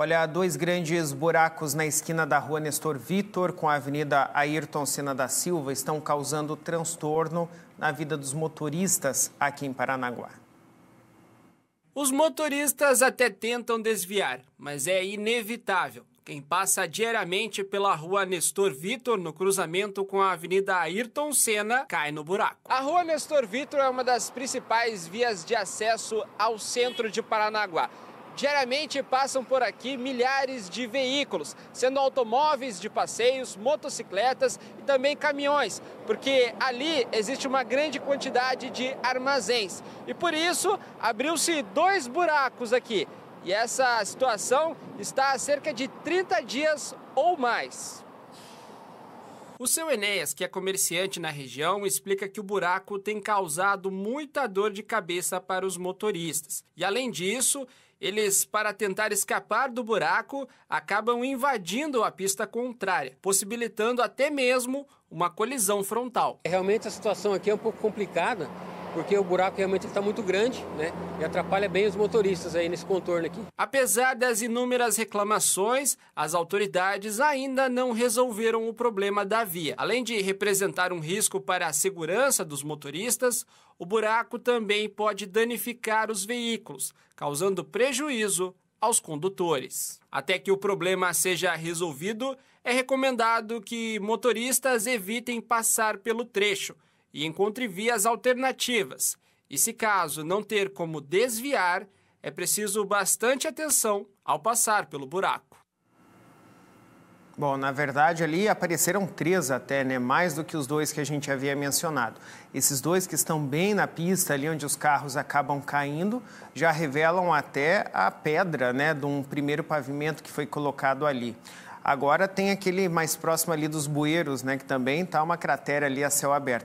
Olha, dois grandes buracos na esquina da rua Nestor Vitor com a avenida Ayrton Senna da Silva estão causando transtorno na vida dos motoristas aqui em Paranaguá. Os motoristas até tentam desviar, mas é inevitável. Quem passa diariamente pela rua Nestor Vitor, no cruzamento com a Avenida Ayrton Senna, cai no buraco. A rua Nestor Vitor é uma das principais vias de acesso ao centro de Paranaguá. Diariamente passam por aqui milhares de veículos, sendo automóveis de passeios, motocicletas e também caminhões, porque ali existe uma grande quantidade de armazéns. E por isso abriu-se dois buracos aqui. E essa situação está há cerca de 30 dias ou mais. O seu Enéas, que é comerciante na região, explica que o buraco tem causado muita dor de cabeça para os motoristas. E além disso, eles, para tentar escapar do buraco, acabam invadindo a pista contrária, possibilitando até mesmo uma colisão frontal. Realmente a situação aqui é um pouco complicada porque o buraco realmente está muito grande né, e atrapalha bem os motoristas aí nesse contorno aqui. Apesar das inúmeras reclamações, as autoridades ainda não resolveram o problema da via. Além de representar um risco para a segurança dos motoristas, o buraco também pode danificar os veículos, causando prejuízo aos condutores. Até que o problema seja resolvido, é recomendado que motoristas evitem passar pelo trecho e encontre vias alternativas. E se caso não ter como desviar, é preciso bastante atenção ao passar pelo buraco. Bom, na verdade ali apareceram três até, né? Mais do que os dois que a gente havia mencionado. Esses dois que estão bem na pista, ali onde os carros acabam caindo, já revelam até a pedra, né? De um primeiro pavimento que foi colocado ali. Agora tem aquele mais próximo ali dos bueiros, né? Que também está uma cratera ali a céu aberto.